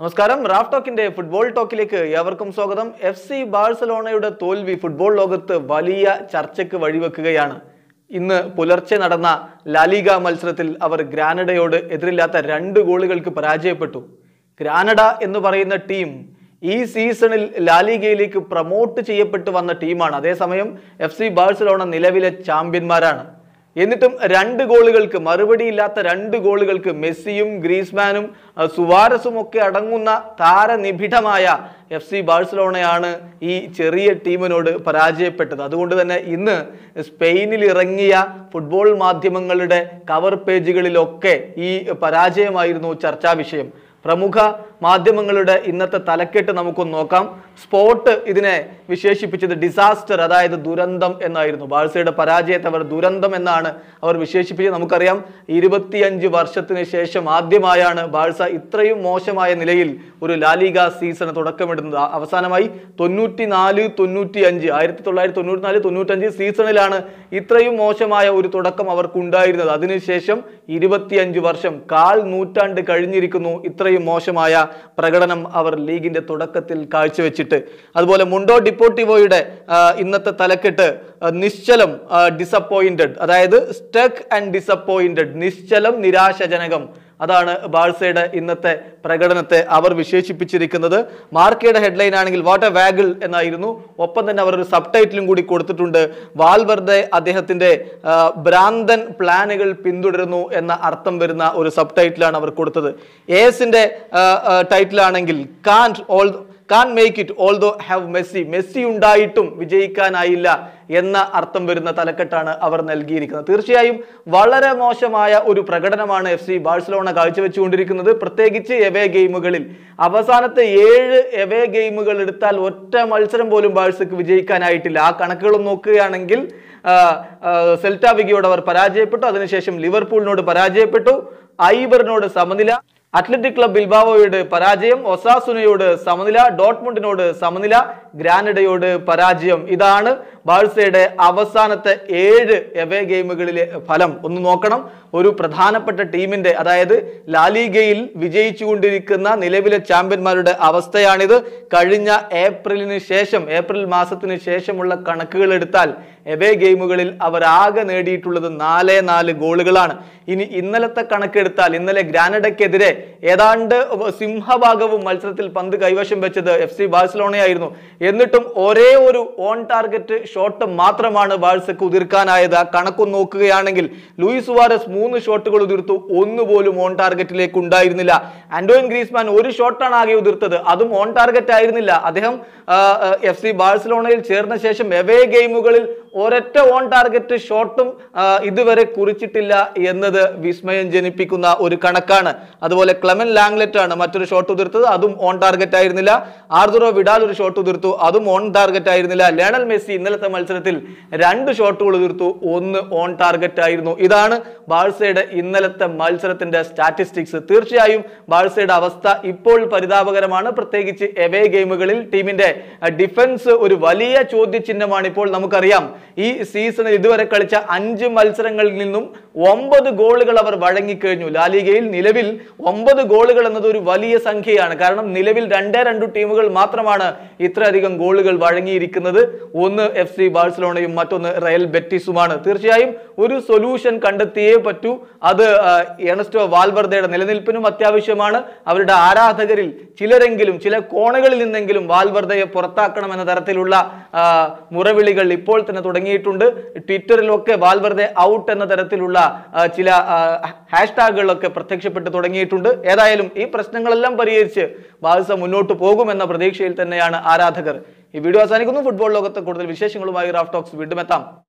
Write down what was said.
നമസ്കാരം Raf ടോക്കിന്റെ football ടോക്കിലേക്ക് ഏവർക്കും സ്വാഗതം എഫ് സി ബാഴ്സലോണയുടെ തോൽവി ഫുട്ബോൾ ലോകത്ത് വലിയ ചർച്ചയ്ക്ക് വഴിവെക്കുകയാണ് ഇന്ന് പുലർച്ചെ നടന്ന ലാലിഗ മത്സരത്തിൽ അവർ ഗ്രാനഡയോട് എതിരില്ലാത്ത രണ്ട് ഗോളുകൾക്ക് പരാജയപ്പെട്ടു ഗ്രാനഡ എന്ന് പറയുന്ന ടീം ഈ സീസണിൽ ലാലിഗയിലേക്ക് പ്രൊമോട്ട് ചെയ്യപ്പെട്ടു വന്ന ടീമാണ് അതേസമയം എഫ് സി ബാഴ്സലോണ നിലവിലെ ചാമ്പ്യന്മാരാണ് എന്നിട്ടും രണ്ട് ഗോളുകൾക്ക് മറുപടിയില്ലാത്ത രണ്ട് ഗോളുകൾക്ക് മെസ്സിയും ഗ്രീസ്മാനും സുവാരസും ഒക്കെ അടങ്ങുന്ന താരനിബിഡമായ എഫ് സി ബാഴ്സലോണയാണ് ഈ ചെറിയ ടീമിനോട് പരാജയപ്പെട്ടത് അതുകൊണ്ട് തന്നെ ഇന്ന് സ്പെയിനിൽ ഇറങ്ങിയ ഫുട്ബോൾ മാധ്യമങ്ങളുടെ കവർ പേജുകളിലൊക്കെ ഈ പരാജയമായിരുന്നു ചർച്ചാ വിഷയം പ്രമുഖ മാധ്യമങ്ങളുടെ ഇന്നത്തെ തലക്കെട്ട് നമുക്കൊന്ന് നോക്കാം സ്പോട്ട് ഇതിനെ വിശേഷിപ്പിച്ചത് ഡിസാസ്റ്റർ അതായത് ദുരന്തം എന്നായിരുന്നു ബാഴ്സയുടെ പരാജയത്തെ അവർ ദുരന്തം എന്നാണ് അവർ വിശേഷിപ്പിച്ചത് നമുക്കറിയാം ഇരുപത്തിയഞ്ച് വർഷത്തിന് ശേഷം ആദ്യമായാണ് ബാഴ്സ ഇത്രയും മോശമായ നിലയിൽ ഒരു ലാലിക സീസണ് തുടക്കമിടുന്നത് അവസാനമായി നാല് തൊണ്ണൂറ്റി അഞ്ച് ആയിരത്തി തൊള്ളായിരത്തി തൊണ്ണൂറ്റിനാല് തൊണ്ണൂറ്റഞ്ച് സീസണിലാണ് ഇത്രയും മോശമായ ഒരു തുടക്കം അവർക്കുണ്ടായിരുന്നത് അതിനുശേഷം ഇരുപത്തിയഞ്ച് വർഷം കാൽ നൂറ്റാണ്ട് കഴിഞ്ഞിരിക്കുന്നു ഇത്രയും മോശമായ പ്രകടനം അവർ ലീഗിന്റെ തുടക്കത്തിൽ കാഴ്ചവെച്ചിട്ട് അതുപോലെ മുണ്ടോ ഡിപ്പോട്ടിവോയുടെ ഇന്നത്തെ തലക്കെട്ട് നിശ്ചലം ഡിസപ്പോയിന്റഡ് അതായത് സ്റ്റക്ക് ആൻഡ് ഡിസപ്പോയിന്റഡ് നിശ്ചലം നിരാശജനകം അതാണ് ബാഴ്സയുടെ ഇന്നത്തെ പ്രകടനത്തെ അവർ വിശേഷിപ്പിച്ചിരിക്കുന്നത് മാർക്കയുടെ ഹെഡ്ലൈൻ ആണെങ്കിൽ വാട്ട് എ വാഗിൾ എന്നായിരുന്നു ഒപ്പം തന്നെ അവർ ഒരു സബ് ടൈറ്റിലും കൂടി കൊടുത്തിട്ടുണ്ട് വാൽവെർദെ അദ്ദേഹത്തിന്റെ ഭ്രാന്തൻ പ്ലാനുകൾ പിന്തുടരുന്നു എന്ന അർത്ഥം വരുന്ന ഒരു സബ് ടൈറ്റിലാണ് അവർ കൊടുത്തത് എസിന്റെ ടൈറ്റിലാണെങ്കിൽ can't all can make it all though have Messi Messi ഉണ്ടായിട്ടും വിജയിക്കാനായില്ല എന്ന അർത്ഥം വരുന്ന തലക്കെട്ടാണ് അവർ നൽകിയിരിക്കുന്നത് തീർച്ചയായും വളരെ മോശമായ ഒരു പ്രകടനമാണ് എഫ് സി ബാഴ്സലോണ കാഴ്ചവെച്ചുകൊണ്ടിരിക്കുന്നത് പ്രത്യേകിച്ച് എവേ ഗെയിമുകളിൽ അവസാനത്തെ ഏഴ് എവേ ഗെയിമുകൾ എടുത്താൽ ഒറ്റ മത്സരം പോലും ബാഴ്സക്ക് വിജയിക്കാനായിട്ടില്ല ആ കണക്കുകളും നോക്കുകയാണെങ്കിൽ സെൽറ്റാവികയോട് അവർ പരാജയപ്പെട്ടു അതിനുശേഷം ലിവർപൂളിനോട് പരാജയപ്പെട്ടു ഐബറിനോട് സമനില അത്ലറ്റിക് ക്ലബ് ബിൽബാവോയോട് പരാജയം ഒസാസുനയോട് സമനില ഡോട്ട്മുണ്ടിനോട് സമനില ഗ്രാനഡയോട് പരാജയം ഇതാണ് ബാഴ്സയുടെ അവസാനത്തെ ഏഴ് എവേ ഗെയിമുകളിലെ ഫലം ഒന്ന് നോക്കണം ഒരു പ്രധാനപ്പെട്ട ടീമിന്റെ അതായത് ലാലിഗയിൽ വിജയിച്ചുകൊണ്ടിരിക്കുന്ന നിലവിലെ ചാമ്പ്യന്മാരുടെ അവസ്ഥയാണിത് കഴിഞ്ഞ ഏപ്രിലിന് ശേഷം ഏപ്രിൽ മാസത്തിന് ശേഷമുള്ള കണക്കുകൾ എടുത്താൽ എവേ ഗെയിമുകളിൽ അവരാകെ നേടിയിട്ടുള്ളത് നാല് നാല് ഗോളുകളാണ് ഇനി ഇന്നലത്തെ കണക്കെടുത്താൽ ഇന്നലെ ഗ്രാനഡയ്ക്കെതിരെ ഏതാണ്ട് സിംഹഭാഗവും മത്സരത്തിൽ പന്ത് കൈവശം വെച്ചത് എഫ് സി ബാഴ്സലോണയായിരുന്നു എന്നിട്ടും ഒരേ ഒരു ഓൺ ടാർഗറ്റ് ഷോട്ട് മാത്രമാണ് ബാഴ്സക്ക് ഉതിർക്കാനായത് കണക്കു കണക്ക് നോക്കുകയാണെങ്കിൽ ലൂയിസ് സുവാരസ് മൂന്ന് ഷോട്ടുകൾ ഉതിർത്തു ഒന്നുപോലും ഓൺ ടാർഗറ്റിലേക്ക് ഉണ്ടായിരുന്നില്ല ആന്റോയിൻ ഗ്രീസ്മാൻ ഒരു ഷോട്ടാണ് ആകെ ഉതിർത്തത് അതും ഓൺ ടാർഗറ്റ് ആയിരുന്നില്ല അദ്ദേഹം എഫ് സി ബാഴ്സലോണയിൽ ചേർന്ന ശേഷം എവേ ഗെയിമുകളിൽ ഒരൊറ്റ ഓൺ ടാർഗറ്റ് ഷോട്ടും ഇതുവരെ കുറിച്ചിട്ടില്ല എന്നത് വിസ്മയം ജനിപ്പിക്കുന്ന ഒരു കണക്കാണ് അതുപോലെ ക്ലെമൻ ലാംഗ്ലെറ്റ് ആണ് മറ്റൊരു ഷോട്ട് ഉതിർത്തത് അതും ഓൺ ടാർഗറ്റ് ആയിരുന്നില്ല ആർദുറോ വിഡാൽ ഒരു ഷോട്ട് ഉതിർത്തു അതും ഓൺ ടാർഗറ്റ് ആയിരുന്നില്ല ലേണൽ മെസ്സി ഇന്നലത്തെ മത്സരത്തിൽ രണ്ട് ഷോട്ടുകൾ ഉതിർത്തു ഒന്ന് ഓൺ ടാർഗറ്റ് ആയിരുന്നു ഇതാണ് ബാഴ്സയുടെ ഇന്നലത്തെ മത്സരത്തിന്റെ സ്റ്റാറ്റിസ്റ്റിക്സ് തീർച്ചയായും ബാഴ്സയുടെ അവസ്ഥ ഇപ്പോൾ പരിതാപകരമാണ് പ്രത്യേകിച്ച് എവേ ഗെയിമുകളിൽ ടീമിന്റെ ഡിഫൻസ് ഒരു വലിയ ചോദ്യചിഹ്നമാണ് ഇപ്പോൾ നമുക്കറിയാം ഈ സീസണിൽ ഇതുവരെ കളിച്ച അഞ്ച് മത്സരങ്ങളിൽ നിന്നും ഒമ്പത് ഗോളുകൾ അവർ വഴങ്ങിക്കഴിഞ്ഞു ലാലിഗയിൽ നിലവിൽ ഒമ്പത് ഗോളുകൾ എന്നത് ഒരു വലിയ സംഖ്യയാണ് കാരണം നിലവിൽ രണ്ടേ രണ്ടു ടീമുകൾ മാത്രമാണ് ഇത്രയധികം ഗോളുകൾ വഴങ്ങിയിരിക്കുന്നത് ഒന്ന് എഫ് സി ബാഴ്സലോണയും മറ്റൊന്ന് റയൽ ബെറ്റിസുമാണ് തീർച്ചയായും ഒരു സൊല്യൂഷൻ കണ്ടെത്തിയേ ചെയ്യേ പറ്റൂ അത് എണസ്റ്റോ വാൽവർദയുടെ നിലനിൽപ്പിനും അത്യാവശ്യമാണ് അവരുടെ ആരാധകരിൽ ചിലരെങ്കിലും ചില കോണുകളിൽ നിന്നെങ്കിലും വാൽവർദയെ പുറത്താക്കണമെന്ന തരത്തിലുള്ള മുറവിളികൾ ഇപ്പോൾ തന്നെ തുടങ്ങിയിട്ടുണ്ട് ട്വിറ്ററിലൊക്കെ വാൽവർദെ ഔട്ട് എന്ന തരത്തിലുള്ള ചില ഹാഷ്ടാഗുകളൊക്കെ പ്രത്യക്ഷപ്പെട്ട് തുടങ്ങിയിട്ടുണ്ട് ഏതായാലും ഈ പ്രശ്നങ്ങളെല്ലാം പരിഹരിച്ച് ബാധിസ മുന്നോട്ട് പോകുമെന്ന പ്രതീക്ഷയിൽ തന്നെയാണ് ആരാധകർ ഈ വീഡിയോ അവസാനിക്കുന്നു ഫുട്ബോൾ ലോകത്തെ കൂടുതൽ വിശേഷങ്ങളുമായി റാഫ് ടോക്സ് വീണ്ടും എത്താം